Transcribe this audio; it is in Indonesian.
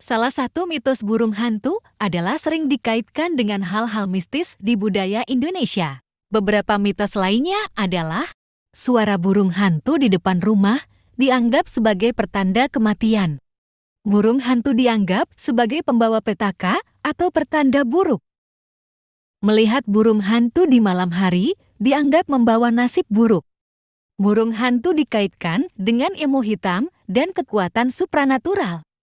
Salah satu mitos burung hantu adalah sering dikaitkan dengan hal-hal mistis di budaya Indonesia. Beberapa mitos lainnya adalah suara burung hantu di depan rumah dianggap sebagai pertanda kematian. Burung hantu dianggap sebagai pembawa petaka atau pertanda buruk. Melihat burung hantu di malam hari dianggap membawa nasib buruk. Burung hantu dikaitkan dengan ilmu hitam dan kekuatan supranatural.